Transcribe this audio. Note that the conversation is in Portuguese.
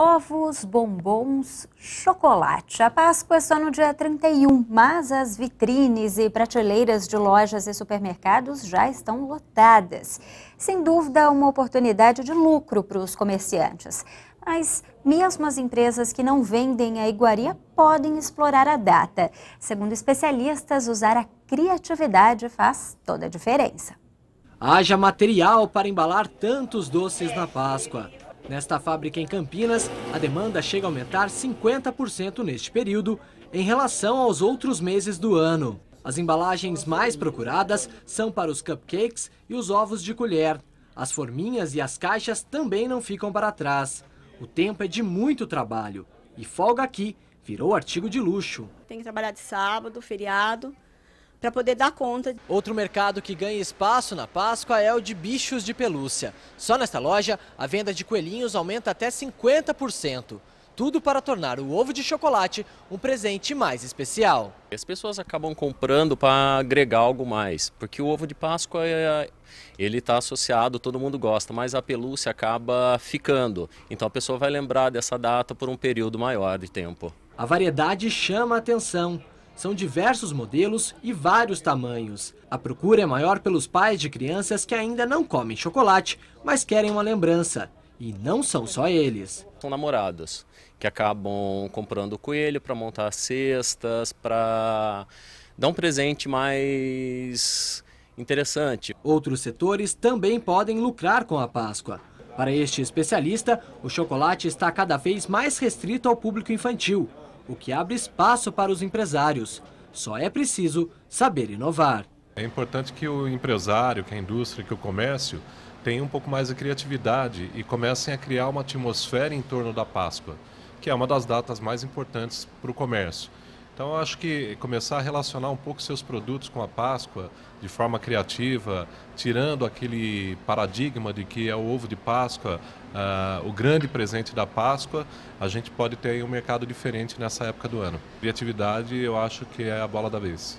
ovos, bombons, chocolate. A Páscoa é só no dia 31, mas as vitrines e prateleiras de lojas e supermercados já estão lotadas. Sem dúvida, uma oportunidade de lucro para os comerciantes. Mas mesmo as empresas que não vendem a iguaria podem explorar a data. Segundo especialistas, usar a criatividade faz toda a diferença. Haja material para embalar tantos doces na Páscoa. Nesta fábrica em Campinas, a demanda chega a aumentar 50% neste período em relação aos outros meses do ano. As embalagens mais procuradas são para os cupcakes e os ovos de colher. As forminhas e as caixas também não ficam para trás. O tempo é de muito trabalho e folga aqui virou artigo de luxo. Tem que trabalhar de sábado, feriado, para poder dar conta. Outro mercado que ganha espaço na Páscoa é o de bichos de pelúcia. Só nesta loja, a venda de coelhinhos aumenta até 50%. Tudo para tornar o ovo de chocolate um presente mais especial. As pessoas acabam comprando para agregar algo mais, porque o ovo de Páscoa é, ele está associado, todo mundo gosta, mas a pelúcia acaba ficando. Então a pessoa vai lembrar dessa data por um período maior de tempo. A variedade chama a atenção. São diversos modelos e vários tamanhos. A procura é maior pelos pais de crianças que ainda não comem chocolate, mas querem uma lembrança. E não são só eles. São namorados que acabam comprando o coelho para montar cestas, para dar um presente mais interessante. Outros setores também podem lucrar com a Páscoa. Para este especialista, o chocolate está cada vez mais restrito ao público infantil o que abre espaço para os empresários. Só é preciso saber inovar. É importante que o empresário, que a indústria, que o comércio tenham um pouco mais de criatividade e comecem a criar uma atmosfera em torno da Páscoa, que é uma das datas mais importantes para o comércio. Então, eu acho que começar a relacionar um pouco seus produtos com a Páscoa de forma criativa, tirando aquele paradigma de que é o ovo de Páscoa, uh, o grande presente da Páscoa, a gente pode ter um mercado diferente nessa época do ano. Criatividade, eu acho que é a bola da vez.